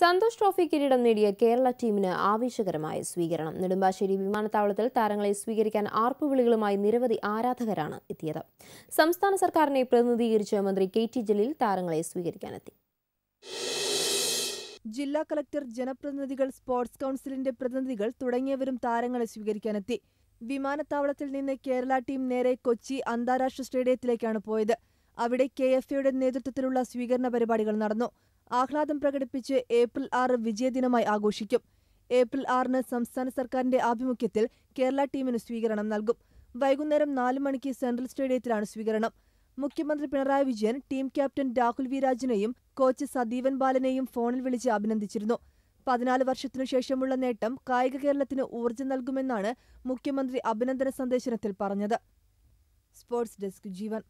Santhosh trophy കിരീടം നേടിയ കേരള ടീമിന് ആവേശകരമായ സ്വീകരണം നെടുമ്പാശ്ശേരി വിമാനത്താവളത്തിൽ താരങ്ങളെ സ്വീകരിക്കാൻ ആർപ്പുവിളികളുമായി നിരവധി ആരാധകരാണ് എത്തിയത് സംസ്ഥാന സർക്കാരിനെ പ്രതിനിധീകരിച്ച് മന്ത്രി കെ ടി ജലീൽ താരങ്ങളെ സ്വീകരിക്കാനെത്തി ജില്ലാ കളക്ടർ ജനപ്രതിനിധികൾ സ്പോർട്സ് കൗൺസിലിന്റെ പ്രതിനിധികൾ തുടങ്ങിയവരും താരങ്ങളെ സ്വീകരിക്കാനെത്തി വിമാനത്താവളത്തിൽ നിന്ന് കേരള ടീം നേരെ കൊച്ചി അന്താരാഷ്ട്ര സ്റ്റേഡിയത്തിലേക്കാണ് പോയത് അവിടെ കെ എഫ് എയുടെ നേതൃത്വത്തിലുള്ള സ്വീകരണ പരിപാടികൾ നടന്നു ആഹ്ലാദം പ്രകടിപ്പിച്ച് ഏപ്രിൽ ആറ് വിജയദിനമായി ആഘോഷിക്കും ഏപ്രിൽ ആറിന് സംസ്ഥാന സർക്കാരിന്റെ ആഭിമുഖ്യത്തിൽ കേരള ടീമിന് സ്വീകരണം നൽകും വൈകുന്നേരം നാല് മണിക്ക് സെൻട്രൽ സ്റ്റേഡിയത്തിലാണ് സ്വീകരണം മുഖ്യമന്ത്രി Pinarayi Vijayan team captain Rahul V രാജിനെയും കോച്ച് സദീവൻ ബാലനെയും ഫോണിൽ വിളിച്ച് അഭിനന്ദിച്ചിരുന്നു പതിനാല് വർഷത്തിനു ശേഷമുള്ള നേട്ടം കായിക കേരളത്തിന് ഊർജ്ജം നൽകുമെന്നാണ് മുഖ്യമന്ത്രി അഭിനന്ദന സന്ദേശത്തിൽ പറഞ്ഞത് സ്പോർട്സ് ഡെസ്ക് ജീവൻ